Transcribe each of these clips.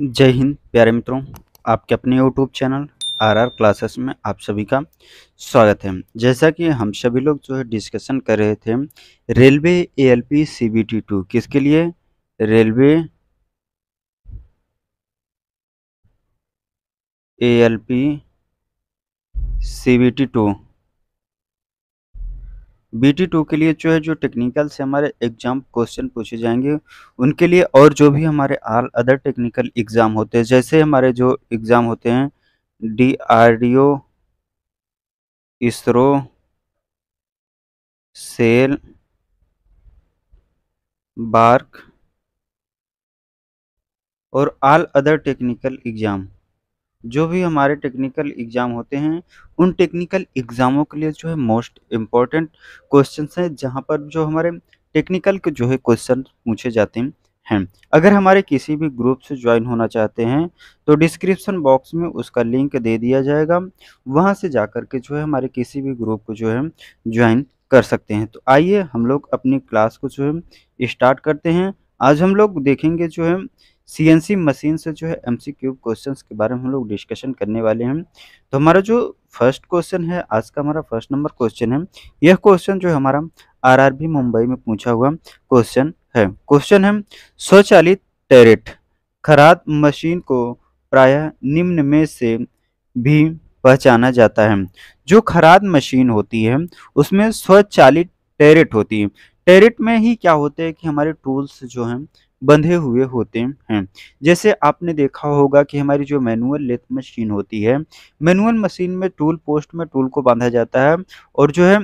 जय हिंद प्यारे मित्रों आपके अपने YouTube channel R R classes में आप सभी का स्वागत है जैसा कि हम सभी लोग जो है डिस्कशन कर रहे थे railway A L P C B T two किसके लिए railway A L P C B T two B T two के लिए जो है जो टेक्निकल से हमारे एग्जाम क्वेश्चन पूछे जाएंगे उनके लिए और जो भी हमारे आल अदर टेक्निकल एग्ज़ाम होते हैं जैसे हमारे जो एग्ज़ाम होते हैं D R D O ISRO SAIL BARC और आल अदर टेक्निकल एग्ज़ाम जो भी हमारे टेक्निकल एग्ज़ाम होते हैं उन टेक्निकल एग्ज़ामों के लिए जो है मोस्ट इम्पॉर्टेंट क्वेश्चन हैं जहाँ पर जो हमारे टेक्निकल के जो है क्वेश्चन पूछे जाते हैं अगर हमारे किसी भी ग्रुप से ज्वाइन होना चाहते हैं तो डिस्क्रिप्शन बॉक्स में उसका लिंक दे दिया जाएगा वहाँ से जा कर के जो है हमारे किसी भी ग्रुप को जो है ज्वाइन कर सकते हैं तो आइए हम लोग अपनी क्लास को जो है स्टार्ट करते हैं आज हम लोग देखेंगे जो है सीएनसी मशीन से जो है एमसीक्यू क्वेश्चंस के बारे में हम लोग डिस्कशन करने वाले हैं तो हमारा जो फर्स्ट क्वेश्चन है आज का हमारा फर्स्ट नंबर क्वेश्चन है यह क्वेश्चन जो है हमारा आरआरबी मुंबई में पूछा हुआ क्वेश्चन है क्वेश्चन है स्वचालित टैरेट खराद मशीन को प्रायः निम्न में से भी पहचाना जाता है जो खराद मशीन होती है उसमें स्वचालित टेरेट होती है टेरेट में ही क्या होते हैं कि हमारे टूल्स जो हैं बंधे हुए होते हैं जैसे आपने देखा होगा कि हमारी जो मैनुअल लेथ मशीन होती है मैनुअल मशीन में टूल पोस्ट में टूल को बांधा जाता है और जो है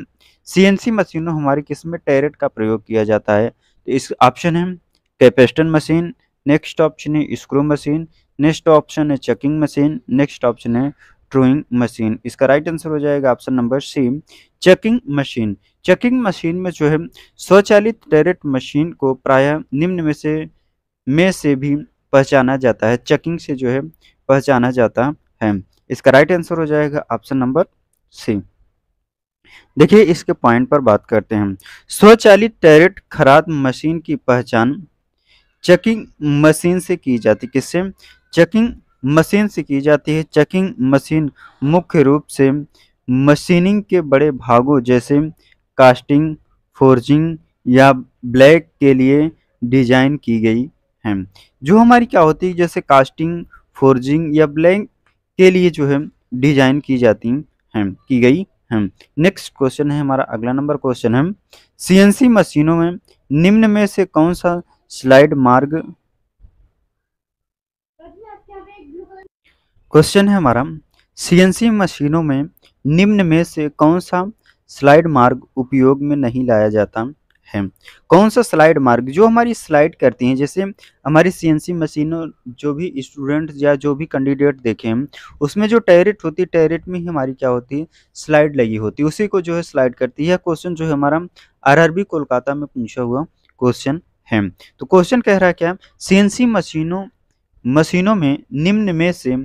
सीएनसी मशीनों हमारी किस्म में टेरेट का प्रयोग किया जाता है तो इस ऑप्शन है कैपेस्टन मशीन नेक्स्ट ऑप्शन है स्क्रू मशीन नेक्स्ट ऑप्शन है चेकिंग मशीन नेक्स्ट ऑप्शन है ट्रोइंग मशीन इसका राइट आंसर हो जाएगा option number C checking machine checking machine में जो है स्वचालित टेरेट मशीन को प्रायः निम्न में से में से भी पहचाना जाता है चेकिंग से जो है पहचाना जाता है इसका राइट आंसर हो जाएगा ऑप्शन नंबर सी देखिए इसके पॉइंट पर बात करते हैं स्वचालित टैरेट खराद मशीन की पहचान चेकिंग मशीन से की जाती किससे चेकिंग मशीन से की जाती है चेकिंग मशीन मुख्य रूप से मशीनिंग के बड़े भागों जैसे कास्टिंग फोर्जिंग या ब्लैक के लिए डिजाइन की गई हैं जो हमारी क्या होती है जैसे कास्टिंग फोर्जिंग या ब्लैक के लिए जो है डिजाइन की जाती हैं की गई हैं नेक्स्ट क्वेश्चन है हमारा अगला नंबर क्वेश्चन है सीएनसी मशीनों में निम्न में से कौन सा स्लाइड मार्ग क्वेश्चन है हमारा सीएनसी मशीनों में निम्न में से कौन सा स्लाइड मार्ग उपयोग में नहीं लाया जाता है कौन सा स्लाइड मार्ग जो हमारी स्लाइड करती हैं जैसे हमारी सीएनसी मशीनों जो भी स्टूडेंट या जो भी कैंडिडेट देखें उसमें जो टैरिट होती है टैरिट में ही हमारी क्या होती है स्लाइड लगी होती है उसी को जो है स्लाइड करती है क्वेश्चन जो है हमारा आरआरबी कोलकाता में पूछा हुआ क्वेश्चन है तो क्वेश्चन कह रहा है क्या सी मशीनों मशीनों में निम्न में से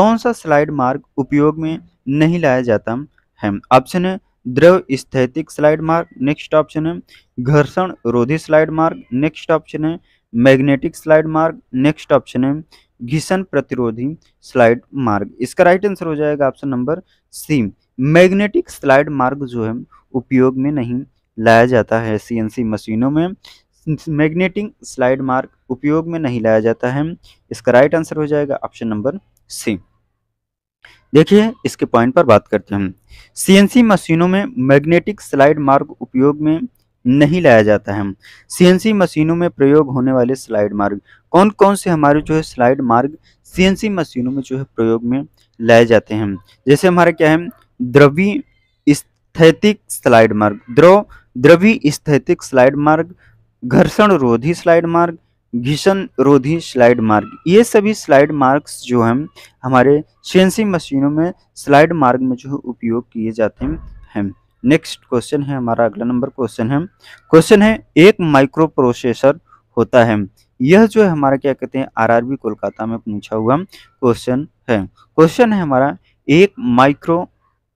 कौन सा स्लाइड मार्ग उपयोग में नहीं लाया जाता है ऑप्शन है द्रव स्थैतिक स्लाइड मार्ग नेक्स्ट ऑप्शन है घर्षण रोधी स्लाइड मार्ग नेक्स्ट ऑप्शन है मैग्नेटिक स्लाइड मार्ग नेक्स्ट ऑप्शन है घिसन प्रतिरोधी स्लाइड मार्ग इसका राइट आंसर हो जाएगा option number C magnetic slide मार्ग जो है उपयोग में नहीं लाया जाता है सीएनसी मशीनों में मैग्नेटिक स्लाइड मार्ग उपयोग में नहीं लाया जाता है इसका राइट आंसर हो जाएगा ऑप्शन नंबर सी देखिए इसके पॉइंट पर बात करते हैं सीएनसी मशीनों में मैग्नेटिक स्लाइड मार्ग उपयोग में नहीं लाया जाता है सीएनसी मशीनों में प्रयोग होने वाले स्लाइड मार्ग कौन कौन से हमारे जो है स्लाइड मार्ग सीएनसी मशीनों में जो है प्रयोग में लाए जाते हैं जैसे हमारे क्या है द्रवी स्थैतिक स्लाइड मार्ग द्रव द्रवी स्थैतिक स्लाइड मार्ग घर्षण रोधी स्लाइड मार्ग घिसन रोधी स्लाइड मार्ग ये सभी स्लाइड मार्क्स जो हैं हमारे सी मशीनों में स्लाइड मार्ग में जो है उपयोग किए जाते हैं नेक्स्ट क्वेश्चन है हमारा अगला नंबर क्वेश्चन है क्वेश्चन है एक माइक्रो प्रोसेसर होता है यह जो है हमारा क्या कहते हैं आरआरबी कोलकाता में पूछा हुआ क्वेश्चन है क्वेश्चन है हमारा एक माइक्रो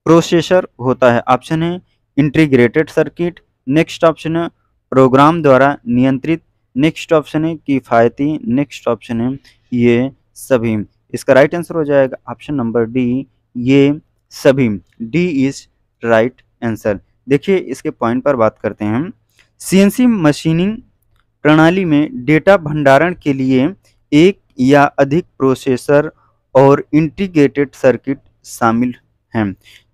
प्रोसेसर होता है ऑप्शन है इंटीग्रेटेड सर्किट नेक्स्ट ऑप्शन है प्रोग्राम द्वारा नियंत्रित नेक्स्ट ऑप्शन है किफ़ायती नेक्स्ट ऑप्शन है ये सभी इसका राइट आंसर हो जाएगा ऑप्शन नंबर डी ये सभी डी इज राइट आंसर देखिए इसके पॉइंट पर बात करते हैं सीएनसी मशीनिंग प्रणाली में डेटा भंडारण के लिए एक या अधिक प्रोसेसर और इंटीग्रेटेड सर्किट शामिल हैं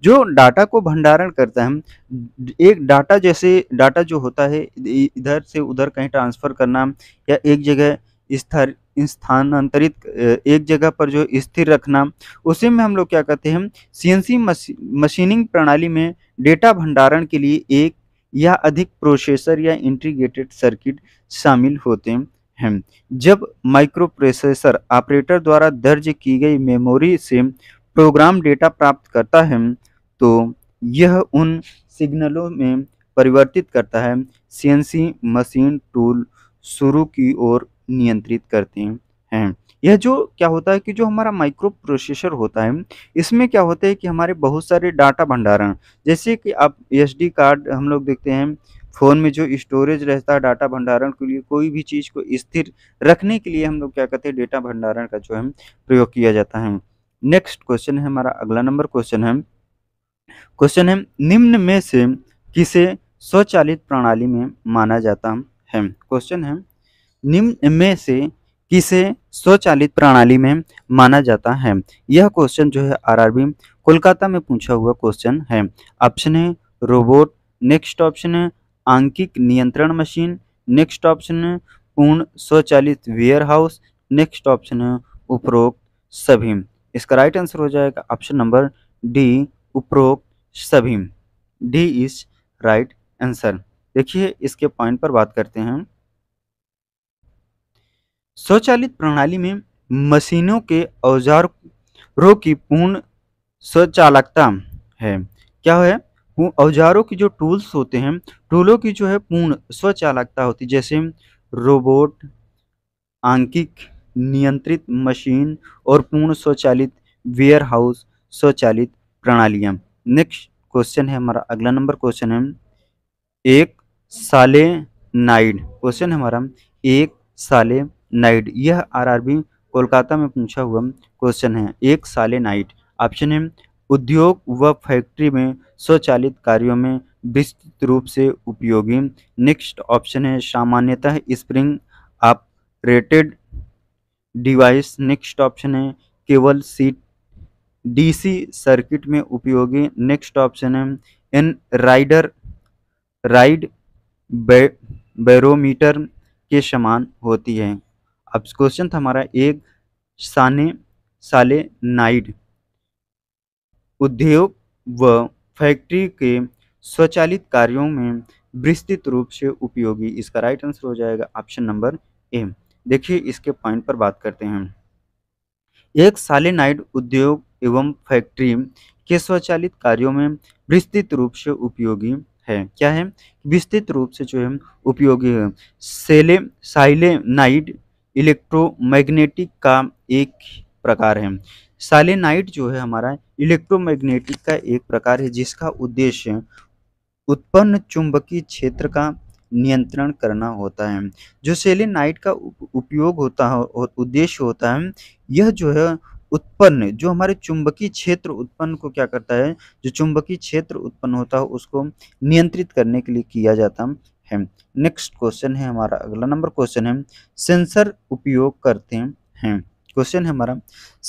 जो डाटा को भंडारण करता है एक डाटा जैसे डाटा जो होता है इधर से उधर कहीं ट्रांसफ़र करना या एक जगह स्थर स्थानांतरित एक जगह पर जो स्थिर रखना उसी में हम लोग क्या कहते हैं सीएनसी मशीनिंग प्रणाली में डेटा भंडारण के लिए एक या अधिक प्रोसेसर या इंटीग्रेटेड सर्किट शामिल होते हैं जब माइक्रो प्रोसेसर ऑपरेटर द्वारा दर्ज की गई मेमोरी से प्रोग्राम डेटा प्राप्त करता है तो यह उन सिग्नलों में परिवर्तित करता है सीएनसी मशीन टूल शुरू की ओर नियंत्रित करते हैं यह जो क्या होता है कि जो हमारा माइक्रो प्रोसेसर होता है इसमें क्या होता है कि हमारे बहुत सारे डाटा भंडारण जैसे कि आप एस कार्ड हम लोग देखते हैं फ़ोन में जो स्टोरेज रहता है डाटा भंडारण के लिए कोई भी चीज़ को स्थिर रखने के लिए हम लोग क्या कहते हैं डेटा भंडारण का जो है प्रयोग किया जाता है नेक्स्ट क्वेश्चन है हमारा अगला नंबर क्वेश्चन है क्वेश्चन है निम्न में से किसे स्वचालित प्रणाली में माना जाता है क्वेश्चन है निम्न में से किसे स्वचालित प्रणाली में माना जाता है यह क्वेश्चन जो है आरआरबी कोलकाता में पूछा हुआ क्वेश्चन है ऑप्शन है रोबोट नेक्स्ट ऑप्शन है आंकिक नियंत्रण मशीन नेक्स्ट ऑप्शन है पूर्ण स्वचालित वेयर हाउस नेक्स्ट ऑप्शन है उपरोक्त सभी इसका राइट आंसर हो जाएगा ऑप्शन नंबर डी उपरोक्त सभी डी इज राइट आंसर देखिए इसके पॉइंट पर बात करते हैं स्वचालित प्रणाली में मशीनों के औजारों की पूर्ण स्वचालकता है क्या है औजारों की जो टूल्स होते हैं टूलों की जो है पूर्ण स्वचालकता होती है जैसे रोबोट आंकिक नियंत्रित मशीन और पूर्ण स्वचालित वेयर हाउस स्वचालित प्रणालियां नेक्स्ट क्वेश्चन है हमारा अगला नंबर क्वेश्चन है एक साले नाइड क्वेश्चन है हमारा एक साले नाइड यह आरआरबी कोलकाता में पूछा हुआ क्वेश्चन है एक साले नाइट ऑप्शन है उद्योग व फैक्ट्री में स्वचालित कार्यों में विस्तृत रूप से उपयोगी नेक्स्ट ऑप्शन है सामान्यतः spring operated device next option है केवल सीट डीसी सर्किट में उपयोगी नेक्स्ट ऑप्शन है इन राइडर राइड बे, बैरोमीटर के समान होती है अब क्वेश्चन था हमारा एक साने साले नाइड उद्योग व फैक्ट्री के स्वचालित कार्यों में विस्तृत रूप से उपयोगी इसका राइट आंसर हो जाएगा ऑप्शन नंबर ए देखिए इसके पॉइंट पर बात करते हैं एक सालेनाइड उद्योग एवं फैक्ट्री के स्वचालित कार्यों में विस्तृत रूप से उपयोगी है क्या है विस्तृत रूप से जो है उपयोगी है सेले साइलेनाइड इलेक्ट्रोमैग्नेटिक का एक प्रकार है साइलेनाइड जो है हमारा इलेक्ट्रोमैग्नेटिक का एक प्रकार है जिसका उद्देश्य उत्पन्न चुंबकीय क्षेत्र का नियंत्रण करना होता है जो सेलेनाइट का उपयोग होता है उद्देश्य होता है यह जो है उत्पन्न जो हमारे चुंबकीय क्षेत्र उत्पन्न को क्या करता है जो चुंबकीय क्षेत्र उत्पन्न होता है उसको नियंत्रित करने के लिए किया जाता है नेक्स्ट क्वेश्चन है हमारा अगला नंबर क्वेश्चन है सेंसर उपयोग करते हैं क्वेश्चन है हमारा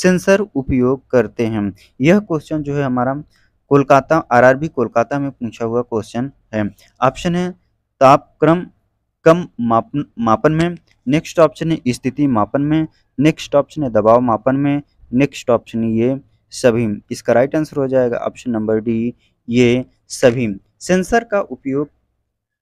सेंसर उपयोग करते हैं यह क्वेश्चन जो है हमारा कोलकाता आरआरबी कोलकाता में पूछा हुआ क्वेश्चन है ऑप्शन है तापक्रम कम मापन मापन में नेक्स्ट ऑप्शन है स्थिति मापन में नेक्स्ट ऑप्शन है दबाव मापन में नेक्स्ट ऑप्शन ये सभी इसका राइट आंसर हो जाएगा ऑप्शन नंबर डी ये सभी सेंसर का उपयोग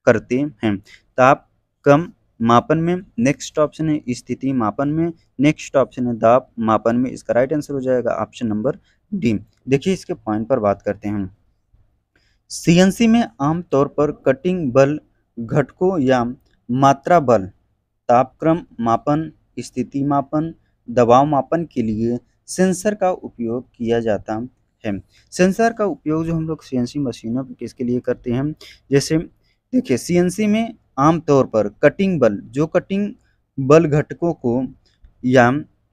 करते हैं ताप तो कम मापन में नेक्स्ट ऑप्शन है स्थिति मापन में नेक्स्ट ऑप्शन है दाप मापन में इसका राइट आंसर हो जाएगा ऑप्शन नंबर डी देखिए इसके पॉइंट पर बात करते हैं सीएनसी में आमतौर पर कटिंग बल घटकों या मात्रा बल तापक्रम मापन स्थिति मापन दबाव मापन के लिए सेंसर का उपयोग किया जाता है सेंसर का उपयोग जो हम लोग सी मशीनों पर किसके लिए करते हैं जैसे देखिए सी में आमतौर पर कटिंग बल जो कटिंग बल घटकों को या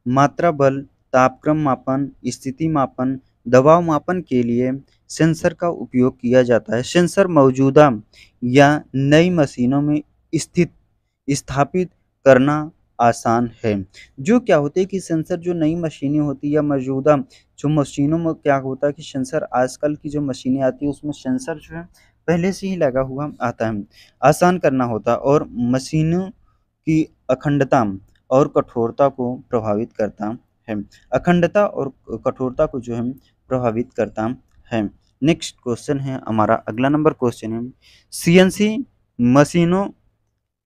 मात्रा बल तापक्रम मापन स्थिति मापन दबाव मापन के लिए सेंसर का उपयोग किया जाता है सेंसर मौजूदा या नई मशीनों में स्थित स्थापित करना आसान है जो क्या होता है कि सेंसर जो नई मशीनें होती है या मौजूदा जो मशीनों में क्या होता है कि सेंसर आजकल की जो मशीनें आती है उसमें सेंसर जो है पहले से ही लगा हुआ आता है आसान करना होता और मशीनों की अखंडता और कठोरता को प्रभावित करता है अखंडता और कठोरता को जो है प्रभावित करता है नेक्स्ट क्वेश्चन है हमारा अगला नंबर क्वेश्चन है सीएनसी मशीनों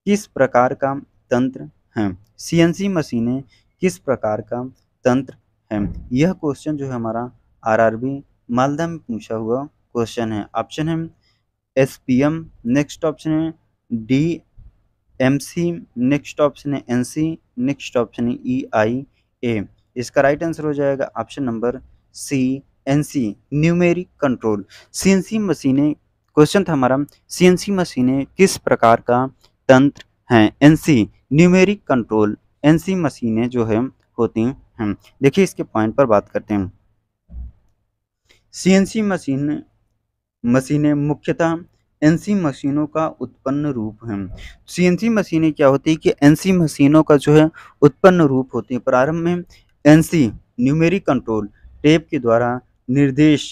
किस प्रकार का तंत्र हैं सीएनसी मशीनें किस प्रकार का तंत्र है यह क्वेश्चन जो है हमारा आरआरबी मालदा में पूछा हुआ क्वेश्चन है ऑप्शन है S P M next option है D M C next option है एन सी नेक्स्ट ऑप्शन है ई आई ए इसका राइट आंसर हो जाएगा option number C N C numeric control C N C मशीनें question था हमारा सी एन सी मशीनें किस प्रकार का तंत्र हैं एनसी न्यूमेरिक कंट्रोल एनसी मशीनें जो है होती हैं देखिए इसके पॉइंट पर बात करते हैं सीएनसी मशीन मशीनें मुख्यतः एनसी मशीनों का उत्पन्न रूप है सीएनसी मशीनें क्या होती है कि एनसी मशीनों का जो है उत्पन्न रूप होती है प्रारंभ में एनसी न्यूमेरिक कंट्रोल टेप के द्वारा निर्देश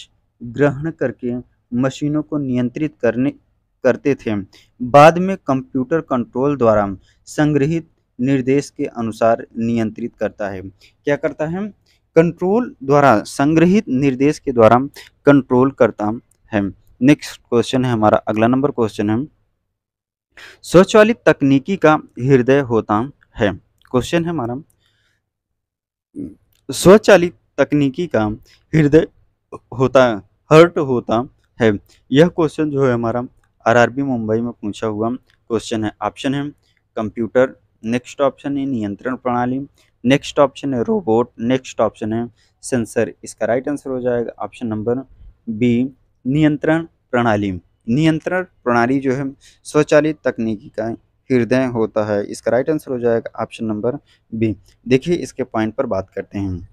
ग्रहण करके मशीनों को नियंत्रित करने करते थे बाद में कंप्यूटर कंट्रोल द्वारा संग्रहित निर्देश के अनुसार नियंत्रित करता है क्या करता है कंट्रोल द्वारा संग्रहित निर्देश के द्वारा कंट्रोल करता है नेक्स्ट क्वेश्चन है हमारा अगला नंबर क्वेश्चन है स्वचालित तकनीकी का हृदय होता है क्वेश्चन है हमारा स्वचालित तकनीकी का हृदय होता हर्ट होता है यह क्वेश्चन जो है हमारा आरआरबी मुंबई में पूछा हुआ क्वेश्चन है ऑप्शन है कंप्यूटर नेक्स्ट ऑप्शन है नियंत्रण प्रणाली नेक्स्ट ऑप्शन है रोबोट नेक्स्ट ऑप्शन है सेंसर इसका राइट आंसर हो जाएगा ऑप्शन नंबर बी नियंत्रण प्रणाली नियंत्रण प्रणाली जो है स्वचालित तकनीकी का हृदय होता है इसका राइट आंसर हो जाएगा ऑप्शन नंबर बी देखिए इसके पॉइंट पर बात करते हैं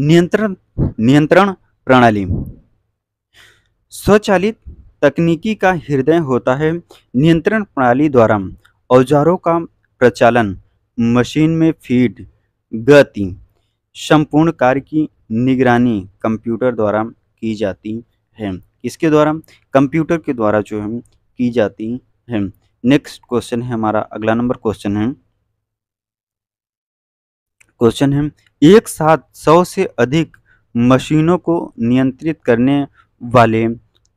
नियंत्रण नियंत्रण प्रणाली स्वचालित तकनीकी का हृदय होता है नियंत्रण प्रणाली द्वारा औजारों का प्रचालन मशीन में फीड गति संपूर्ण कार्य की निगरानी कंप्यूटर द्वारा की जाती है इसके द्वारा कंप्यूटर के द्वारा जो है की जाती है नेक्स्ट क्वेश्चन है हमारा अगला नंबर क्वेश्चन है क्वेश्चन है एक साथ सौ से अधिक मशीनों को नियंत्रित करने वाले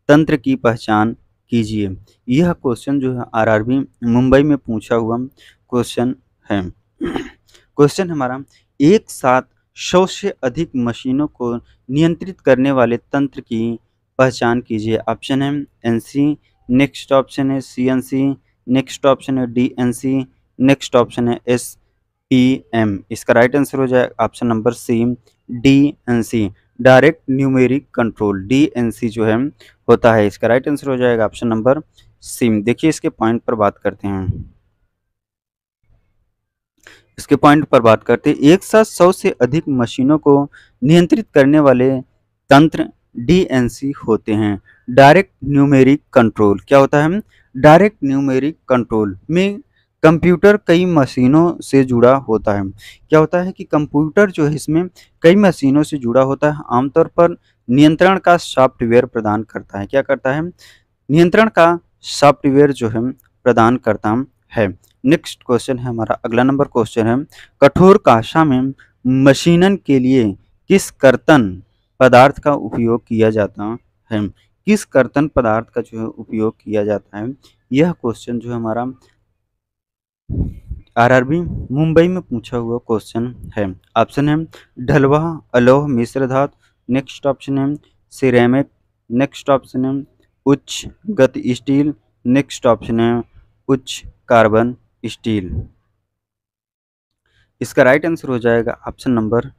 तंत्र की पहचान कीजिए यह क्वेश्चन जो है आरआरबी मुंबई में पूछा हुआ क्वेश्चन है क्वेश्चन हमारा एक साथ सौ से अधिक मशीनों को नियंत्रित करने वाले तंत्र की पहचान कीजिए ऑप्शन है एनसी नेक्स्ट ऑप्शन है सीएनसी नेक्स्ट ऑप्शन है डीएनसी नेक्स्ट ऑप्शन है एस पी एम इसका राइट आंसर हो जाएगा option number C D N C direct numeric control D जो है होता है इसका राइट आंसर हो जाएगा ऑप्शन नंबर सिम देखिए इसके पॉइंट पर बात करते हैं इसके पॉइंट पर बात करते हैं एक साथ सौ से अधिक मशीनों को नियंत्रित करने वाले तंत्र डी होते हैं डायरेक्ट न्यूमेरिक कंट्रोल क्या होता है डायरेक्ट न्यूमेरिक कंट्रोल में कंप्यूटर कई मशीनों से जुड़ा होता है क्या होता है कि कंप्यूटर जो है इसमें कई मशीनों से जुड़ा होता है आमतौर पर नियंत्रण का सॉफ्टवेयर प्रदान करता है क्या करता है नियंत्रण का सॉफ्टवेयर जो है प्रदान करता है नेक्स्ट क्वेश्चन है हमारा अगला नंबर क्वेश्चन है कठोर काशा में मशीनन के लिए किस कर्तन पदार्थ का उपयोग किया जाता है किस कर्तन पदार्थ का जो है उपयोग किया जाता है यह क्वेश्चन जो है हमारा आरआरबी मुंबई में पूछा हुआ क्वेश्चन है ऑप्शन है ढलवा अलोह मिश्र धातु नेक्स्ट ऑप्शन है सिरेमिक नेक्स्ट ऑप्शन है उच्च गति स्टील नेक्स्ट ऑप्शन है उच्च कार्बन स्टील इसका राइट आंसर हो जाएगा ऑप्शन नंबर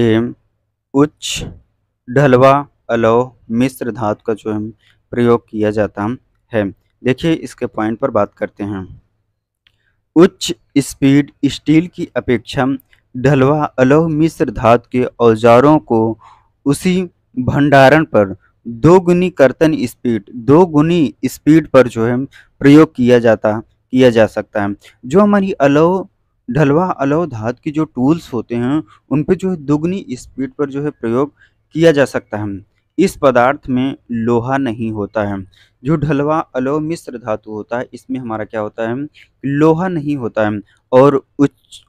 ए उच्च ढलवा अलोह मिश्र धातु का जो है प्रयोग किया जाता है देखिए इसके पॉइंट पर बात करते हैं उच्च स्पीड स्टील की अपेक्षा ढलवा अलोह मिश्र धातु के औजारों को उसी भंडारण पर दोगुनी कर्तन स्पीड दोगुनी स्पीड पर जो है प्रयोग किया जाता किया जा सकता है जो हमारी अलौह ढलवा अलौह धातु के जो टूल्स होते हैं उन पर जो है दोगुनी स्पीड पर जो है प्रयोग किया जा सकता है इस पदार्थ में लोहा नहीं होता है जो ढलवा अलो मिश्र धातु होता है इसमें हमारा क्या होता है लोहा नहीं होता है और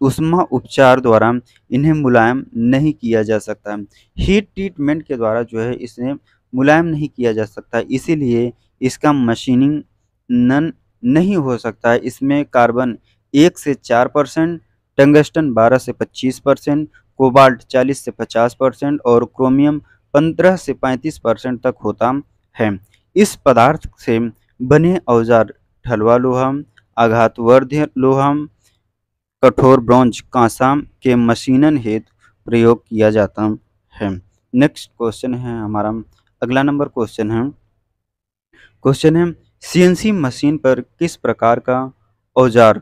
उष्मा उपचार द्वारा इन्हें मुलायम नहीं किया जा सकता है हीट ट्रीटमेंट के द्वारा जो है इसे मुलायम नहीं किया जा सकता इसीलिए इसका मशीनिंग नन नहीं हो सकता है इसमें कार्बन एक से चार परसेंट टंगस्टन बारह से पच्चीस परसेंट कोबाल्ट चालीस से पचास परसेंट और क्रोमियम पंद्रह से पैंतीस परसेंट तक होता है इस पदार्थ से बने औजार ठलवा लोहा आघात वर्ध्य लोहा कठोर ब्रॉन्ज कांसा के मशीनन हेतु प्रयोग किया जाता है नेक्स्ट क्वेश्चन है हमारा अगला नंबर क्वेश्चन है क्वेश्चन है सीएनसी मशीन पर किस प्रकार का औजार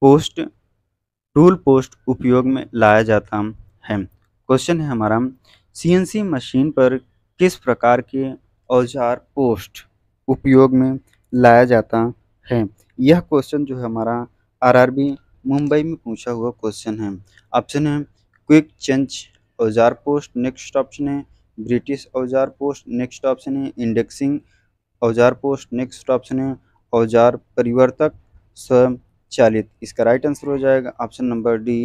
पोस्ट टूल पोस्ट उपयोग में लाया जाता है क्वेश्चन है हमारा सीएनसी मशीन पर किस प्रकार के औजार पोस्ट उपयोग में लाया जाता है यह क्वेश्चन जो है हमारा आरआरबी मुंबई में पूछा हुआ क्वेश्चन है ऑप्शन है क्विक चेंज औजार पोस्ट नेक्स्ट ऑप्शन है ब्रिटिश औजार पोस्ट नेक्स्ट ऑप्शन है इंडेक्सिंग औजार पोस्ट नेक्स्ट ऑप्शन है औजार परिवर्तक चालित इसका राइट आंसर हो जाएगा ऑप्शन नंबर डी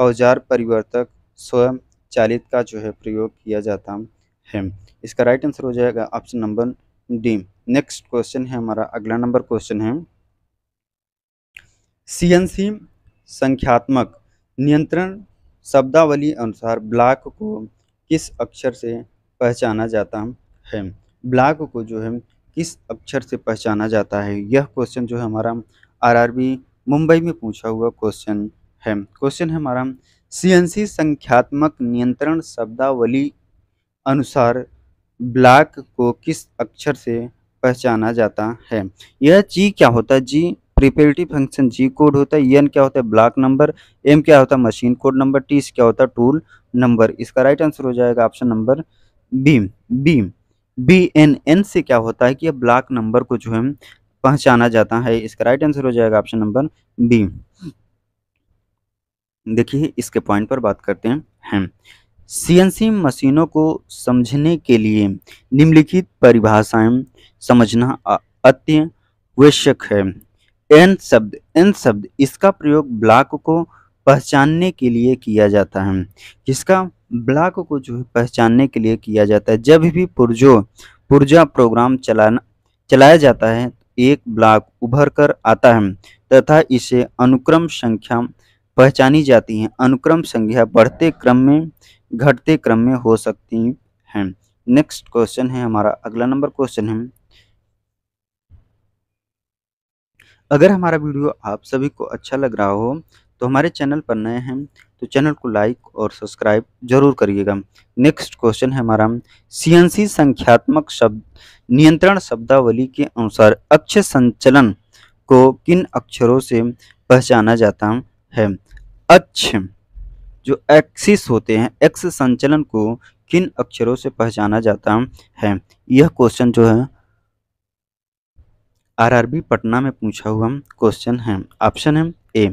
औजार परिवर्तक स्वयं चालित का जो है प्रयोग किया जाता है इसका राइट आंसर हो जाएगा option number D next question है हमारा अगला नंबर क्वेश्चन है सीएनसी संख्यात्मक नियंत्रण शब्दावली अनुसार ब्लॉक को किस अक्षर से पहचाना जाता है ब्लॉक को जो है किस अक्षर से पहचाना जाता है यह क्वेश्चन जो है हमारा आरआरबी मुंबई में पूछा हुआ क्वेश्चन है क्वेश्चन है हमारा सीएनसी संख्यात्मक नियंत्रण शब्दावली अनुसार ब्लॉक को किस अक्षर से पहचाना जाता है यह जी क्या होता है जी प्रिपेरिटी फंक्शन जी कोड होता है एन e क्या होता है ब्लॉक नंबर एम क्या होता है मशीन कोड नंबर टी क्या होता है टूल नंबर इसका राइट आंसर हो जाएगा option number B B B N N से क्या होता है कि यह ब्लॉक नंबर को जो है पहचाना जाता है इसका राइट आंसर हो जाएगा ऑप्शन नंबर बी देखिए इसके पॉइंट पर बात करते हैं हम सीएनसी मशीनों को समझने के लिए निम्नलिखित परिभाषाएं समझना अत्यावश्यक है एन शब्द एन शब्द इसका प्रयोग ब्लॉक को पहचानने के लिए किया जाता है किसका ब्लॉक को जो है पहचानने के लिए किया जाता है जब भी पुर्जो पुर्जा प्रोग्राम चलाना चलाया जाता है एक ब्लॉक उभर कर आता है तथा इसे अनुक्रम संख्या पहचानी जाती हैं अनुक्रम संख्या बढ़ते क्रम में घटते क्रम में हो सकती हैं नेक्स्ट क्वेश्चन है हमारा अगला नंबर क्वेश्चन है अगर हमारा वीडियो आप सभी को अच्छा लग रहा हो तो हमारे चैनल पर नए हैं तो चैनल को लाइक और सब्सक्राइब जरूर करिएगा नेक्स्ट क्वेश्चन है हमारा सीएनसी संख्यात्मक शब्द नियंत्रण शब्दावली के अनुसार अक्षर संचलन को किन अक्षरों से पहचाना जाता है अक्ष जो एक्सिस होते हैं एक्स संचलन को किन अक्षरों से पहचाना जाता है यह क्वेश्चन जो है आरआरबी पटना में पूछा हुआ क्वेश्चन है ऑप्शन है ए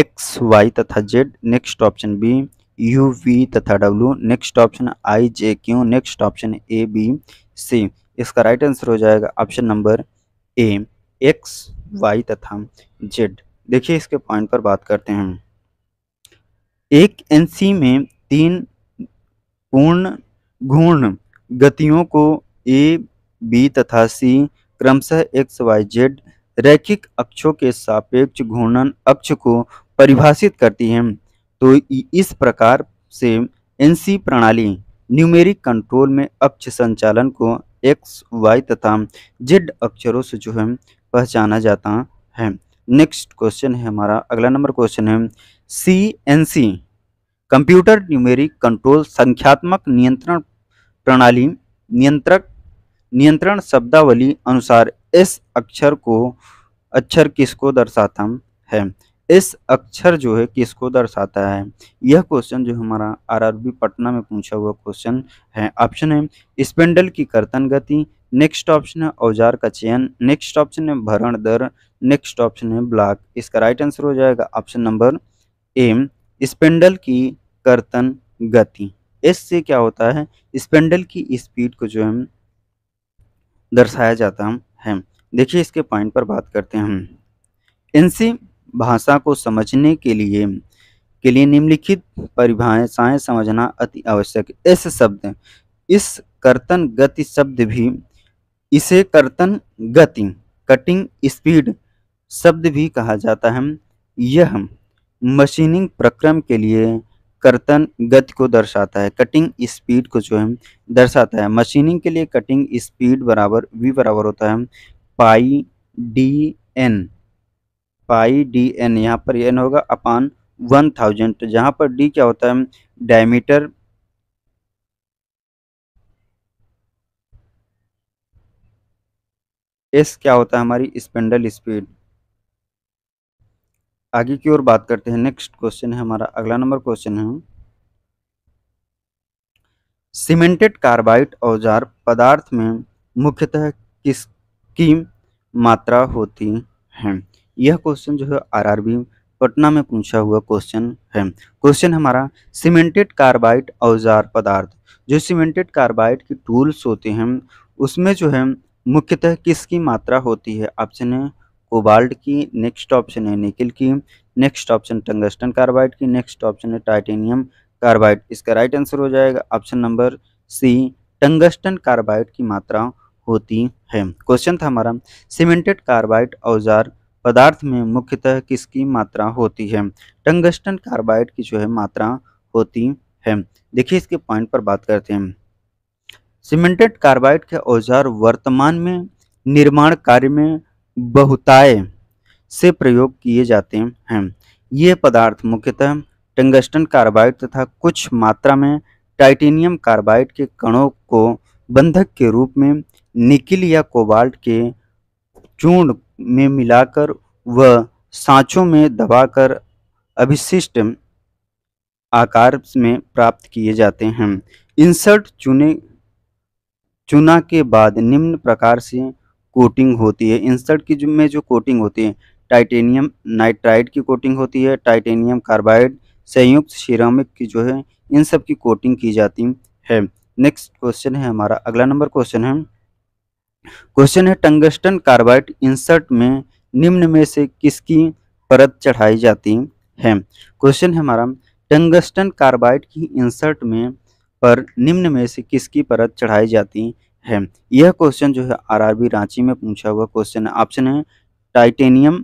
एक्स वाई तथा Z next option B U V तथा W next option I J Q next option A B C इसका राइट आंसर हो जाएगा option number A X Y तथा जेड देखिए इसके पॉइंट पर बात करते हैं एक एनसी में तीन पूर्ण घूर्ण गतियों को ए बी तथा सी क्रमशः एक्स वाई जेड रैखिक अक्षों के सापेक्ष घूर्णन अक्ष को परिभाषित करती हैं तो इस प्रकार से एनसी प्रणाली न्यूमेरिक कंट्रोल में अक्ष संचालन को एक्स वाई तथा जेड अक्षरों से जो है पहचाना जाता है नेक्स्ट क्वेश्चन है हमारा अगला नंबर क्वेश्चन है C N C computer numeric control संख्यात्मक नियंत्रण प्रणाली नियंत्रक नियंत्रण शब्दावली अनुसार इस अक्षर को अक्षर किसको दर्शाता है इस अक्षर जो है किसको दर्शाता है यह क्वेश्चन जो हमारा आरआरबी पटना में पूछा हुआ क्वेश्चन है ऑप्शन है स्पेंडल की कर्तन गति नेक्स्ट ऑप्शन है औजार का चयन नेक्स्ट ऑप्शन है भरण दर नेक्स्ट ऑप्शन है ब्लॉक इसका राइट आंसर हो जाएगा ऑप्शन नंबर एम स्पेंडल की कर्तन गति एस से क्या होता है स्पेंडल की स्पीड को जो है दर्शाया जाता है देखिए इसके पॉइंट पर बात करते हैं इनसी भाषा को समझने के लिए के लिए निम्नलिखित परिभाषाएं समझना अति आवश्यक है इस शब्द इस कर्तन गति शब्द भी इसे कर्तन गति कटिंग स्पीड शब्द भी कहा जाता है यह मशीनिंग प्रक्रम के लिए कर्तन गति को दर्शाता है कटिंग स्पीड को जो है दर्शाता है मशीनिंग के लिए कटिंग स्पीड बराबर वी बराबर होता है pi D N pi D N यहाँ पर एन होगा अपान वन थाउजेंड जहाँ पर डी क्या होता है डायमीटर एस क्या होता है हमारी स्पेंडल स्पीड आगे की ओर बात करते हैं नेक्स्ट क्वेश्चन है हमारा अगला नंबर क्वेश्चन है सीमेंटेड कार्बाइड औजार पदार्थ में मुख्यतः किसकी मात्रा होती है यह क्वेश्चन जो है आरआरबी पटना में पूछा हुआ क्वेश्चन है क्वेश्चन हमारा सीमेंटेड कार्बाइड औजार पदार्थ जो सीमेंटेड कार्बाइड की टूल्स होते हैं उसमें जो है मुख्यतः किसकी मात्रा होती है ऑप्शन है कोबाल्ट की नेक्स्ट ऑप्शन है निकिल की नेक्स्ट ऑप्शन टंगस्टन कार्बाइड की नेक्स्ट ऑप्शन है टाइटेनियम कार्बाइड इसका राइट आंसर हो जाएगा option number C tungsten carbide की मात्रा होती है क्वेश्चन था हमारा सीमेंटेड कार्बाइड औजार पदार्थ में मुख्यतः किसकी मात्रा होती है टंगस्टन कार्बाइड की जो है मात्रा होती है देखिए इसके पॉइंट पर बात करते हैं सीमेंटेड कार्बाइड के औजार वर्तमान में निर्माण कार्य में बहुताय से प्रयोग किए जाते हैं ये पदार्थ मुख्यतः टंगस्टन कार्बाइड तथा कुछ मात्रा में टाइटेनियम कार्बाइड के कणों को बंधक के रूप में निकिल या कोबाल्ट के चूर्ण में मिलाकर व सांचों में दबाकर अभिशिष्ट आकार में प्राप्त किए जाते हैं इंसर्ट चुने चुना के बाद निम्न प्रकार से कोटिंग होती है इंसर्ट की में जो कोटिंग होती है टाइटेनियम नाइट्राइड की कोटिंग होती है टाइटेनियम कार्बाइड संयुक्त शिरामिक की जो है इन सब की कोटिंग की जाती है नेक्स्ट क्वेश्चन है हमारा अगला नंबर क्वेश्चन है क्वेश्चन है टंगस्टन कार्बाइड इंसर्ट में निम्न में से किसकी परत चढ़ाई जाती है क्वेश्चन है हमारा टंगस्टन कार्बाइड की इंसर्ट में पर निम्न में से किसकी परत चढ़ाई जाती है यह क्वेश्चन जो है आरआरबी रांची में पूछा हुआ क्वेश्चन है ऑप्शन है टाइटेनियम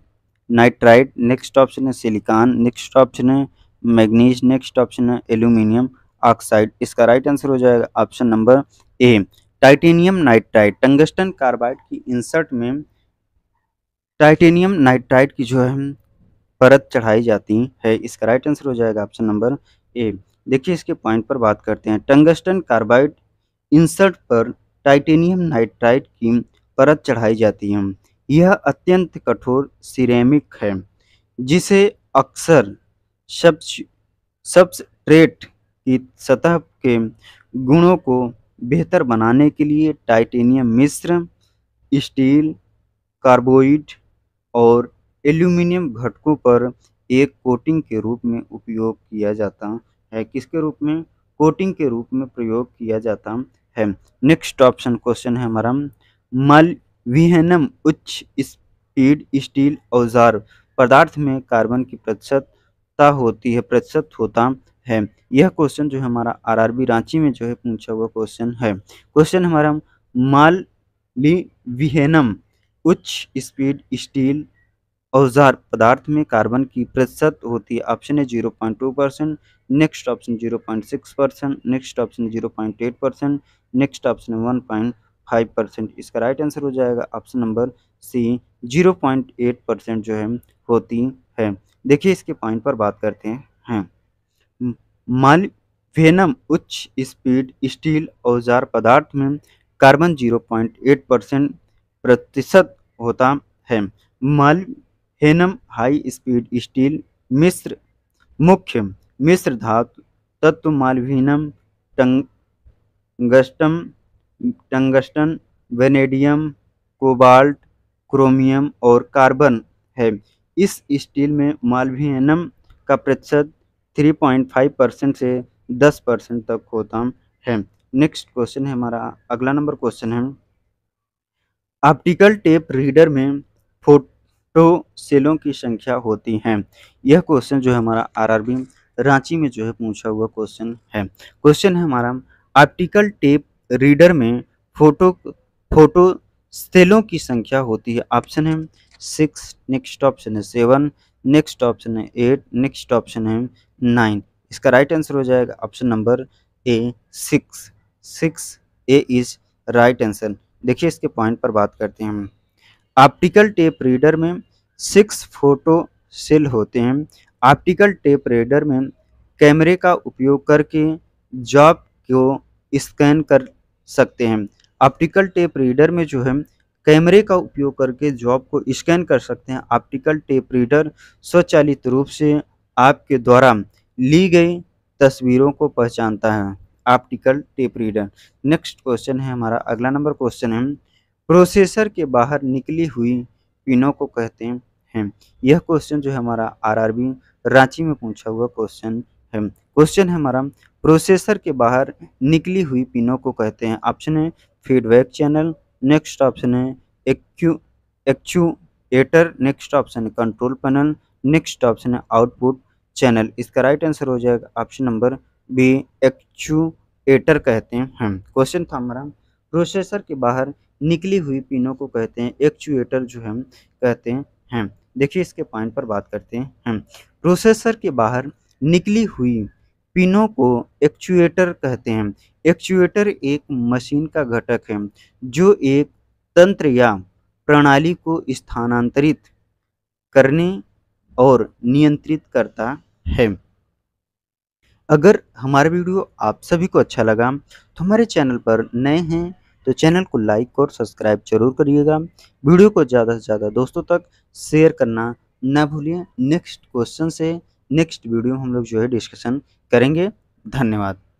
नाइट्राइट नेक्स्ट ऑप्शन है सिलिकॉन नेक्स्ट ऑप्शन है मैग्नीज नेक्स्ट ऑप्शन है एल्यूमिनियम ऑक्साइड इसका राइट आंसर हो जाएगा option number A titanium nitride tungsten carbide की इंसर्ट में टाइटेनियम नाइट्राइड की जो है परत चढ़ाई जाती है इसका राइट आंसर हो जाएगा ऑप्शन नंबर ए देखिए इसके पॉइंट पर बात करते हैं टंगस्टन कार्बाइड इंसर्ट पर टाइटेनियम नाइट्राइड की परत चढ़ाई जाती है यह अत्यंत कठोर सिरेमिक है जिसे अक्सर सब्स सब्सट्रेट की सतह के गुणों को बेहतर बनाने के लिए टाइटेनियम मिश्र स्टील कार्बोइड और एल्यूमिनियम घटकों पर एक कोटिंग के रूप में उपयोग किया जाता है किसके रूप में कोटिंग के रूप में प्रयोग किया जाता है नेक्स्ट ऑप्शन क्वेश्चन है हमारा मल विहनम उच्च स्पीड स्टील औजार पदार्थ में कार्बन की प्रतिशतता होती है प्रतिशत होता है यह क्वेश्चन जो है हमारा आरआरबी रांची में जो है पूछा हुआ क्वेश्चन है क्वेश्चन हमारा माल ली उच्च स्पीड स्टील औजार पदार्थ में कार्बन की प्रतिशत होती है ऑप्शन है zero point two percent next option zero point six percent next option zero point eight percent next option one point five percent इसका राइट आंसर हो जाएगा option number C zero point eight percent जो है होती है देखिए इसके point पर बात करते हैं, हैं। माल वेनम उच्च स्पीड स्टील औजार पदार्थ में carbon zero point eight percent प्रतिशत होता है molybdenum high speed steel मिश्र मुख्य मिश्र धातु तत्व molybdenum tungsten tungsten vanadium cobalt chromium और कार्बन है इस स्टील में मालवीनम का प्रतिशत 3.5 परसेंट से 10 परसेंट तक होता है नेक्स्ट क्वेश्चन है हमारा अगला नंबर क्वेश्चन है ऑप्टिकल टेप रीडर में फोटो सेलों की संख्या होती है यह क्वेश्चन जो है हमारा आरआरबी रांची में जो है पूछा हुआ क्वेश्चन है क्वेश्चन है हमारा ऑप्टिकल टेप रीडर में फोटो फोटो सेलों की संख्या होती है ऑप्शन है सिक्स नेक्स्ट ऑप्शन है सेवन नेक्स्ट ऑप्शन है एट नेक्स्ट ऑप्शन है नाइन इसका राइट आंसर हो जाएगा option number A six six A is right answer देखिए इसके पॉइंट पर बात करते हैं ऑप्टिकल टेप रीडर में सिक्स फोटो सेल होते हैं ऑप्टिकल टेप रीडर में कैमरे का उपयोग करके जॉब को स्कैन कर सकते हैं ऑप्टिकल टेप रीडर में जो है कैमरे का उपयोग करके जॉब को स्कैन कर सकते हैं ऑप्टिकल टेप रीडर स्वचालित रूप से आपके द्वारा ली गई तस्वीरों को पहचानता है optical tape reader next question है हमारा अगला नंबर क्वेश्चन है प्रोसेसर के बाहर निकली हुई पिनों को कहते हैं यह क्वेश्चन जो है हमारा आरआरबी रांची में पूछा हुआ क्वेश्चन है क्वेश्चन है हमारा प्रोसेसर के बाहर निकली हुई पिनों को कहते हैं ऑप्शन है फीडबैक चैनल नेक्स्ट ऑप्शन है एक्यू एक्चुएटर नेक्स्ट ऑप्शन है कंट्रोल पैनल नेक्स्ट ऑप्शन है आउटपुट चैनल इसका राइट आंसर हो जाएगा ऑप्शन नंबर बी एक्चुएटर कहते हैं क्वेश्चन था हमारा प्रोसेसर के बाहर निकली हुई पिनों को कहते हैं एक्चुएटर जो हम कहते हैं देखिए इसके पॉइंट पर बात करते हैं प्रोसेसर के बाहर निकली हुई पिनों को एक्चुएटर कहते हैं एक्चुएटर एक मशीन का घटक है जो एक तंत्र या प्रणाली को स्थानांतरित करने और नियंत्रित करता है अगर हमारा वीडियो आप सभी को अच्छा लगा तो हमारे चैनल पर नए हैं तो चैनल को लाइक और सब्सक्राइब जरूर करिएगा वीडियो को ज़्यादा से ज़्यादा दोस्तों तक शेयर करना ना भूलिए नेक्स्ट क्वेश्चन से नेक्स्ट वीडियो हम लोग जो है डिस्कशन करेंगे धन्यवाद